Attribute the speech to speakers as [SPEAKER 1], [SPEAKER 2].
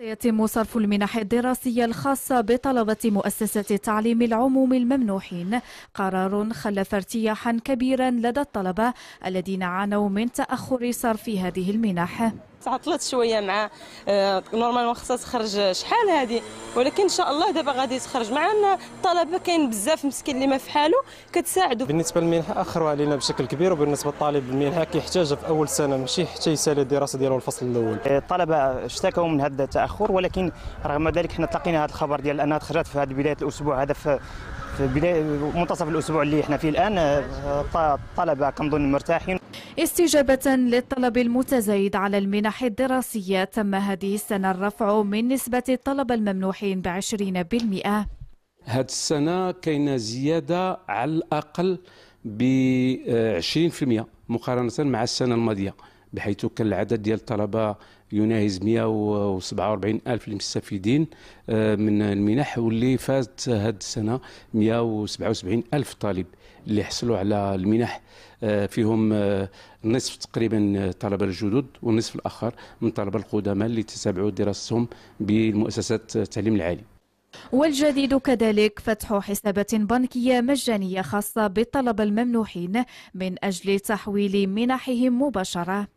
[SPEAKER 1] سيتم صرف المنح الدراسية الخاصة بطلبة مؤسسة التعليم العموم الممنوحين قرار خلف ارتياحا كبيرا لدى الطلبة الذين عانوا من تأخر صرف هذه المنح
[SPEAKER 2] تعطلت شويه مع نورمالمون آه، خصها تخرج شحال هذه ولكن ان شاء الله دابا غادي تخرج مع ان الطلبه كاين بزاف مسكين اللي ما في حاله كتساعدوا بالنسبه للمنحه اخروا علينا بشكل كبير وبالنسبه للطالب المنحه كيحتاجها في اول سنه ماشي حتى يسالي الدراسه ديالو الفصل الاول آه، الطلبه اشتكوا من هذا التاخر ولكن رغم ذلك حنا تلقينا هذا الخبر ديال انها تخرجت في هذه بدايه الاسبوع هذا في في بدايه منتصف الاسبوع اللي احنا فيه الان آه، الطلبه كنظن مرتاحين
[SPEAKER 1] استجابة للطلب المتزايد على المنح الدراسية تم هذه السنة الرفع من نسبة الطلبة الممنوحين بعشرين بالمئة
[SPEAKER 3] هذه السنة كاينة زيادة على الأقل ب 20% مقارنة مع السنة الماضية بحيث كان العدد ديال الطلبه يناهز 147 ألف المستفيدين آه، من المنح واللي فازت هذه السنة 177 ألف طالب اللي حصلوا على المنح آه، فيهم آه، نصف تقريبا طلبة الجدد والنصف الآخر من طلبة القدامى اللي تتابعوا دراستهم بالمؤسسات التعليم العالي
[SPEAKER 1] والجديد كذلك فتح حسابات بنكية مجانية خاصة بالطلبة الممنوحين من أجل تحويل منحهم مباشرة